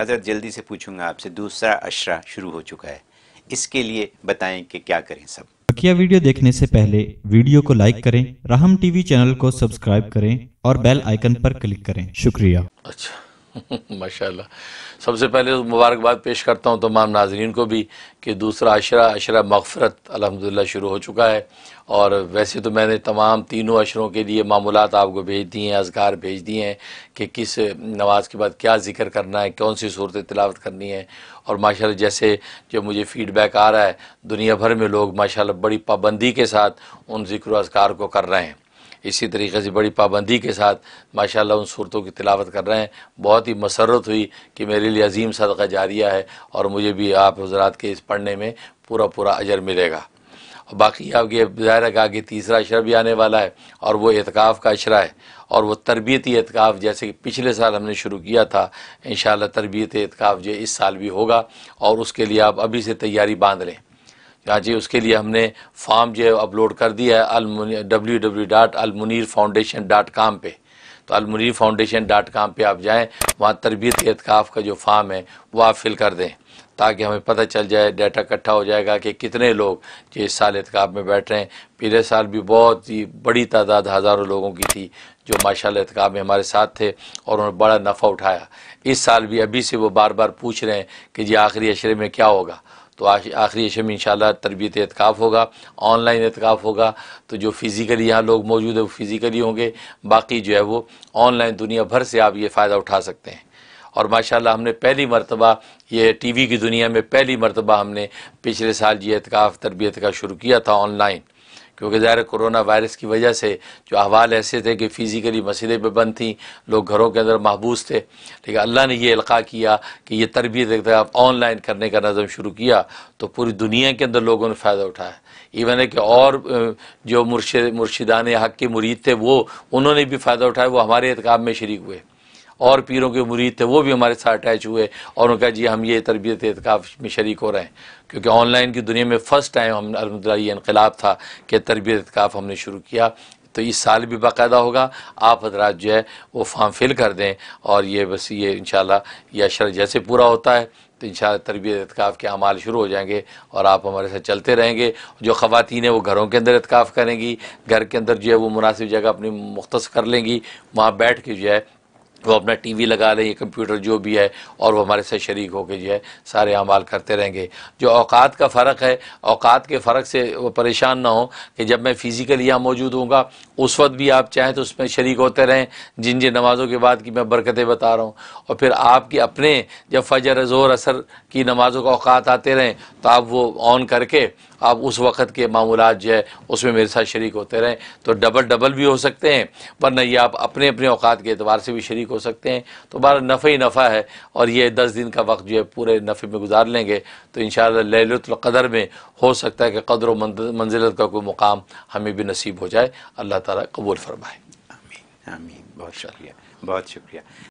हज़रत जल्दी से पूछूंगा आपसे दूसरा अशरा शुरू हो चुका है इसके लिए बताएं कि क्या करें सब बकिया वीडियो देखने से पहले वीडियो को लाइक करें राहम टीवी चैनल को सब्सक्राइब करें और बेल आइकन पर क्लिक करें शुक्रिया अच्छा माशाल्लाह सबसे पहले तो मुबारकबाद पेश करता हूँ तमाम नाजरन को भी कि दूसरा अशरा अशरा मगफरत अलहमदिल्ला शुरू हो चुका है और वैसे तो मैंने तमाम तीनों अशरों के लिए मामूलत आपको भेज दिए हैं अजगार भेज दिए हैं कि किस नमाज के बाद क्या जिक्र करना है कौन सी सूरत तिलावत करनी है और माशा जैसे जो मुझे फ़ीडबैक आ रहा है दुनिया भर में लोग माशा बड़ी पाबंदी के साथ उन जिक्र अजगार को कर रहे हैं इसी तरीके से बड़ी पाबंदी के साथ माशाल्लाह उन सूरतों की तिलावत कर रहे हैं बहुत ही मसरत हुई कि मेरे लिए अजीम सदका जारिया है और मुझे भी आप हजरात के इस पढ़ने में पूरा पूरा अजर मिलेगा और बाकी आप ये ज़ाहिर है कि तीसरा अशरा भी आने वाला है और वह एहतकाफ़ का अशरा है और वह तरबियती एहतकाफ़ जैसे कि पिछले साल हमने शुरू किया था इन तरबियत एहतकाफ़ जो इस साल भी होगा और उसके लिए आप अभी से तैयारी बांध लें हाँ जी उसके लिए हमने फॉर्म जो अपलोड कर दिया है W W dot Almunir foundation dot com पर तो अलमुनीर फाउंडेशन डॉट काम पर आप जाएँ वहाँ तरबियत एतकाफ़ का जो फार्म है वो आप फिल कर दें ताकि हमें पता चल जाए डाटा इकट्ठा हो जाएगा कि कितने लोग जो इस साल एहतकाब में बैठ रहे हैं पिछले साल भी बहुत ही बड़ी तादाद हज़ारों लोगों की थी जो माशाल्लाह एहतकाब में हमारे साथ थे और उन्होंने बड़ा नफ़ा उठाया इस साल भी अभी से वो बार बार पूछ रहे हैं कि जी आखिरी अशरे में क्या होगा तो आखिरी अशे में इंशाल्लाह तरबियत एतकाफ़ होगा ऑनलाइन एतकाफ़ होगा तो जो फ़िज़िकली यहाँ लोग मौजूद है वो फ़िज़िकली होंगे बाकी जो है वो ऑनलाइन दुनिया भर से आप ये फ़ायदा उठा सकते हैं और माशाल्लाह हमने पहली मरतबा ये टी वी की दुनिया में पहली मरतबा हमने पिछले साल ये एतकाफ़ तरबियत का शुरू किया था ऑनलाइन क्योंकि ज़ाहिर कोरोना वायरस की वजह से जो अहवाल ऐसे थे कि फ़िज़िकली मस्जिदें पर बंद थी लोग घरों के अंदर महबूस थे लेकिन अल्लाह ने यह इल्का किया कि यह तरबियत आप ऑनलाइन करने का नज़म शुरू किया तो पूरी दुनिया के अंदर लोगों ने फ़ायदा उठाया इवन है कि और जो मुर्शद मुर्शिदान हक़ के मुरीद थे वो उन्होंने भी फ़ायदा उठाया वो हमारे एहतकाम में शरीक हुए और पीरों के मुरीद थे वो भी हमारे साथ अटैच हुए और कहा जी हम ये तरबियत एतकाफ़ में शरीक हो रहे हैं क्योंकि ऑनलाइन की दुनिया में फ़र्स्ट टाइम हम अलहमदिल्ला ये इनकलाब था कि तरबियत एतकाफ़ हमने शुरू किया तो इस साल भी बाकायदा होगा आप हजरात जो है वो फॉर्म फिल कर दें और ये बस ये इन ये अशर जैसे पूरा होता है तो इन तरबियत एतकाफ़ के अमाल शुरू हो जाएंगे और आप हमारे साथ चलते रहेंगे जो ख़वान हैं वो घरों के अंदर एतकाफ़ करेंगी घर के अंदर जो है वो मुनासिब जगह अपनी मुख्त कर लेंगी वहाँ बैठ के जो है वो अपना टीवी लगा लें या कंप्यूटर जो भी है और वो हमारे साथ शरीक होकर जो है सारे अमाल करते रहेंगे जो अवात का फ़र्क है अवात के फ़र्क से वो परेशान ना हो कि जब मैं फ़िज़िकली यहाँ मौजूद हूँ उस वक्त भी आप चाहें तो उसमें शरीक होते रहें जिन जिन नमाज़ों के बाद की मैं बरकतें बता रहा हूँ और फिर आपके अपने जब फ़जर ज़ोर असर की नमाज़ों का अवात आते रहें तो आप वो ऑन करके आप उस वक्त के मामूल जो है उसमें मेरे साथ शरीक होते रहें तो डबल डबल भी हो सकते हैं वरना ये आप अपने अपने अवात के अतबार से भी शरीक शरीक हो सकते हैं तो हमारा नफ़ा ही नफ़ा है और ये दस दिन का वक्त जो है पूरे नफ़े में गुजार लेंगे तो इन शहलतर में हो सकता है कि कदर मंजिलत का कोई मुकाम हमें भी नसीब हो जाए अल्लाह ताली कबूल फरमाए आमीन आमीन बहुत शुक्रिया बहुत शुक्रिया